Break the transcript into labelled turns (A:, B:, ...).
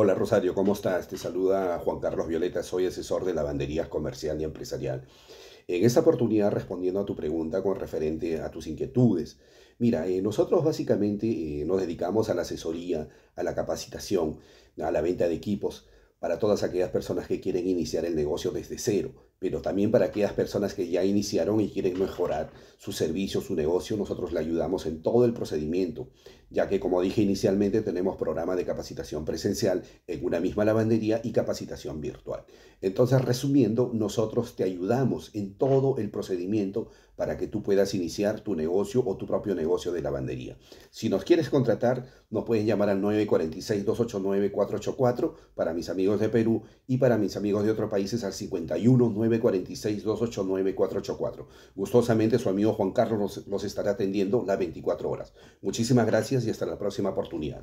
A: Hola Rosario, ¿cómo estás? Te saluda Juan Carlos Violeta, soy asesor de lavanderías comercial y empresarial. En esta oportunidad respondiendo a tu pregunta con referente a tus inquietudes. Mira, eh, nosotros básicamente eh, nos dedicamos a la asesoría, a la capacitación, a la venta de equipos para todas aquellas personas que quieren iniciar el negocio desde cero pero también para aquellas personas que ya iniciaron y quieren mejorar su servicio, su negocio, nosotros le ayudamos en todo el procedimiento, ya que como dije inicialmente tenemos programa de capacitación presencial en una misma lavandería y capacitación virtual. Entonces, resumiendo, nosotros te ayudamos en todo el procedimiento para que tú puedas iniciar tu negocio o tu propio negocio de lavandería. Si nos quieres contratar, nos puedes llamar al 946-289-484 para mis amigos de Perú y para mis amigos de otros países al 51 946-289-484. Gustosamente su amigo Juan Carlos los, estará atendiendo las 24 horas. Muchísimas gracias y hasta la próxima oportunidad.